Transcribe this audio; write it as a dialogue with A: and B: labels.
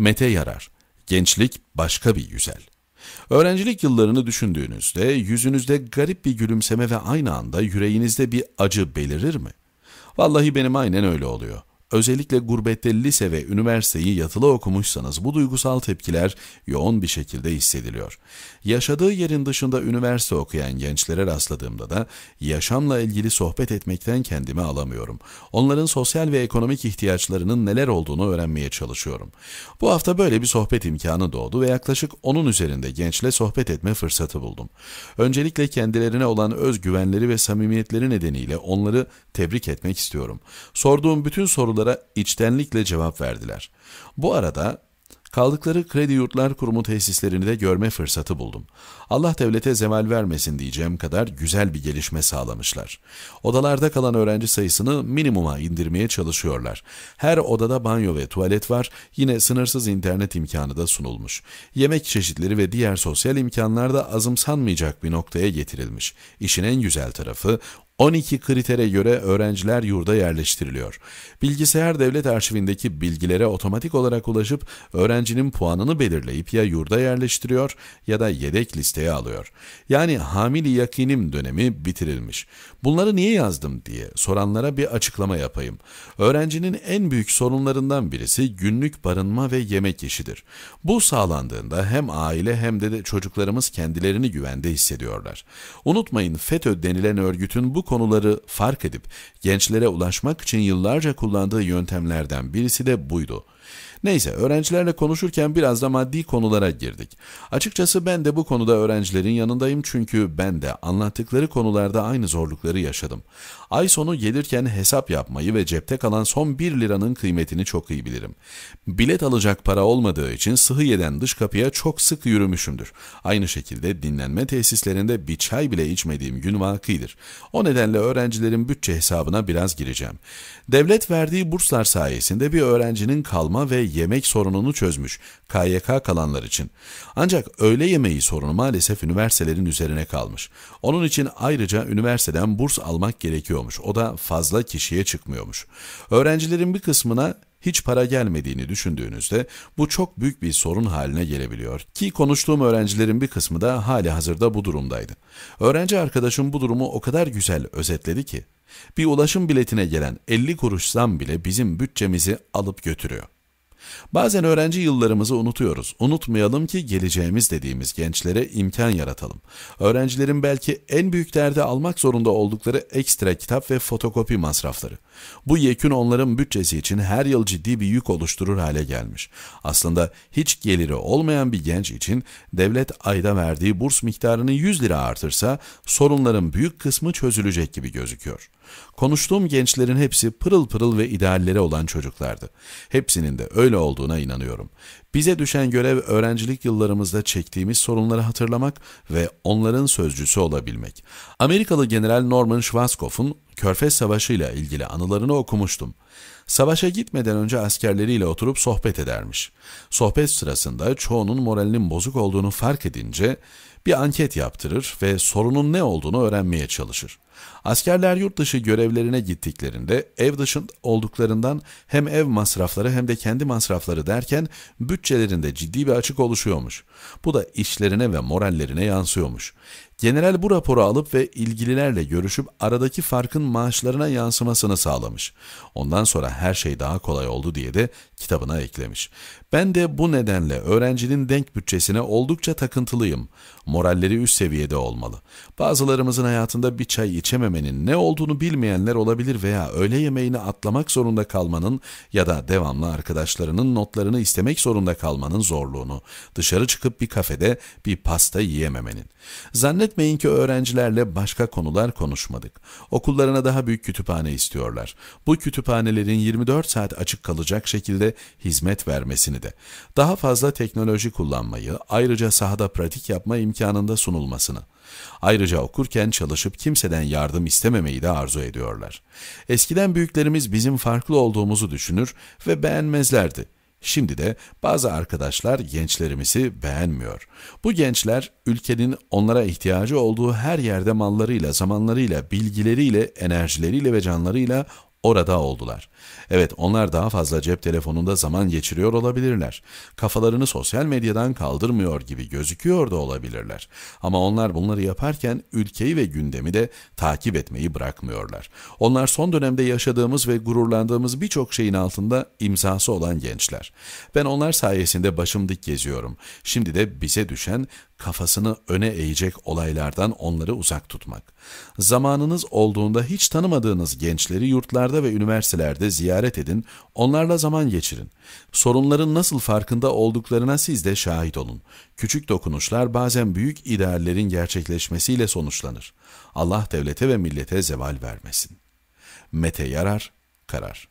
A: Mete Yarar, Gençlik Başka Bir Yüzel. Öğrencilik yıllarını düşündüğünüzde yüzünüzde garip bir gülümseme ve aynı anda yüreğinizde bir acı belirir mi? Vallahi benim aynen öyle oluyor. Özellikle gurbette lise ve üniversiteyi yatılı okumuşsanız bu duygusal tepkiler yoğun bir şekilde hissediliyor. Yaşadığı yerin dışında üniversite okuyan gençlere rastladığımda da yaşamla ilgili sohbet etmekten kendimi alamıyorum. Onların sosyal ve ekonomik ihtiyaçlarının neler olduğunu öğrenmeye çalışıyorum. Bu hafta böyle bir sohbet imkanı doğdu ve yaklaşık onun üzerinde gençle sohbet etme fırsatı buldum. Öncelikle kendilerine olan özgüvenleri ve samimiyetleri nedeniyle onları tebrik etmek istiyorum. Sorduğum bütün soruları bunlara içtenlikle cevap verdiler. Bu arada kaldıkları Kredi Yurtlar Kurumu tesislerini de görme fırsatı buldum. Allah devlete zeval vermesin diyeceğim kadar güzel bir gelişme sağlamışlar. Odalarda kalan öğrenci sayısını minimuma indirmeye çalışıyorlar. Her odada banyo ve tuvalet var, yine sınırsız internet imkanı da sunulmuş. Yemek çeşitleri ve diğer sosyal imkanlar da azımsanmayacak bir noktaya getirilmiş. İşin en güzel tarafı 12 kritere göre öğrenciler yurda yerleştiriliyor. Bilgisayar devlet arşivindeki bilgilere otomatik olarak ulaşıp öğrencinin puanını belirleyip ya yurda yerleştiriyor ya da yedek listeye alıyor. Yani hamili yakinim dönemi bitirilmiş. Bunları niye yazdım diye soranlara bir açıklama yapayım. Öğrencinin en büyük sorunlarından birisi günlük barınma ve yemek işidir. Bu sağlandığında hem aile hem de, de çocuklarımız kendilerini güvende hissediyorlar. Unutmayın FETÖ denilen örgütün bu konuları fark edip gençlere ulaşmak için yıllarca kullandığı yöntemlerden birisi de buydu. Neyse öğrencilerle konuşurken biraz da maddi konulara girdik. Açıkçası ben de bu konuda öğrencilerin yanındayım çünkü ben de anlattıkları konularda aynı zorlukları yaşadım. Ay sonu gelirken hesap yapmayı ve cepte kalan son 1 liranın kıymetini çok iyi bilirim. Bilet alacak para olmadığı için Sıhhiye'den dış kapıya çok sık yürümüşümdür. Aynı şekilde dinlenme tesislerinde bir çay bile içmediğim gün vakidir. O nedenle öğrencilerin bütçe hesabına biraz gireceğim. Devlet verdiği burslar sayesinde bir öğrencinin kalması kalma ve yemek sorununu çözmüş KYK kalanlar için. Ancak öğle yemeği sorunu maalesef üniversitelerin üzerine kalmış. Onun için ayrıca üniversiteden burs almak gerekiyormuş. O da fazla kişiye çıkmıyormuş. Öğrencilerin bir kısmına hiç para gelmediğini düşündüğünüzde bu çok büyük bir sorun haline gelebiliyor ki konuştuğum öğrencilerin bir kısmı da hali hazırda bu durumdaydı. Öğrenci arkadaşım bu durumu o kadar güzel özetledi ki bir ulaşım biletine gelen 50 kuruş zam bile bizim bütçemizi alıp götürüyor. Bazen öğrenci yıllarımızı unutuyoruz. Unutmayalım ki geleceğimiz dediğimiz gençlere imkan yaratalım. Öğrencilerin belki en büyük derdi almak zorunda oldukları ekstra kitap ve fotokopi masrafları. Bu yekün onların bütçesi için her yıl ciddi bir yük oluşturur hale gelmiş. Aslında hiç geliri olmayan bir genç için devlet ayda verdiği burs miktarını 100 lira artırsa sorunların büyük kısmı çözülecek gibi gözüküyor. Konuştuğum gençlerin hepsi pırıl pırıl ve idealleri olan çocuklardı. Hepsinin de öyle olduğuna inanıyorum. Bize düşen görev öğrencilik yıllarımızda çektiğimiz sorunları hatırlamak ve onların sözcüsü olabilmek. Amerikalı General Norman Schwarzkopf'un Körfez Savaşı ile ilgili anılarını okumuştum. Savaşa gitmeden önce askerleriyle oturup sohbet edermiş. Sohbet sırasında çoğunun moralinin bozuk olduğunu fark edince bir anket yaptırır ve sorunun ne olduğunu öğrenmeye çalışır. Askerler yurt dışı görevlerine gittiklerinde ev dışında olduklarından hem ev masrafları hem de kendi masrafları derken bütçe bütçelerinde ciddi bir açık oluşuyormuş. Bu da işlerine ve morallerine yansıyormuş. General bu raporu alıp ve ilgililerle görüşüp aradaki farkın maaşlarına yansımasını sağlamış. Ondan sonra her şey daha kolay oldu diye de kitabına eklemiş. Ben de bu nedenle öğrencinin denk bütçesine oldukça takıntılıyım. Moralleri üst seviyede olmalı. Bazılarımızın hayatında bir çay içememenin ne olduğunu bilmeyenler olabilir veya öğle yemeğini atlamak zorunda kalmanın ya da devamlı arkadaşlarının notlarını istemek zorunda kalmanın zorluğunu, dışarı çıkıp bir kafede bir pasta yiyememenin. Zannet Zannetmeyin ki öğrencilerle başka konular konuşmadık. Okullarına daha büyük kütüphane istiyorlar. Bu kütüphanelerin 24 saat açık kalacak şekilde hizmet vermesini de, daha fazla teknoloji kullanmayı, ayrıca sahada pratik yapma imkanında sunulmasını, Ayrıca okurken çalışıp kimseden yardım istememeyi de arzu ediyorlar. Eskiden büyüklerimiz bizim farklı olduğumuzu düşünür ve beğenmezlerdi. Şimdi de bazı arkadaşlar gençlerimizi beğenmiyor. Bu gençler ülkenin onlara ihtiyacı olduğu her yerde mallarıyla, zamanlarıyla, bilgileriyle, enerjileriyle ve canlarıyla Orada oldular. Evet onlar daha fazla cep telefonunda zaman geçiriyor olabilirler. Kafalarını sosyal medyadan kaldırmıyor gibi gözüküyor da olabilirler. Ama onlar bunları yaparken ülkeyi ve gündemi de takip etmeyi bırakmıyorlar. Onlar son dönemde yaşadığımız ve gururlandığımız birçok şeyin altında imzası olan gençler. Ben onlar sayesinde başım dik geziyorum. Şimdi de bize düşen kafasını öne eğecek olaylardan onları uzak tutmak. Zamanınız olduğunda hiç tanımadığınız gençleri yurtlarda ve üniversitelerde ziyaret edin, onlarla zaman geçirin. Sorunların nasıl farkında olduklarına siz de şahit olun. Küçük dokunuşlar bazen büyük ideallerin gerçekleşmesiyle sonuçlanır. Allah devlete ve millete zeval vermesin. Mete Yarar, Karar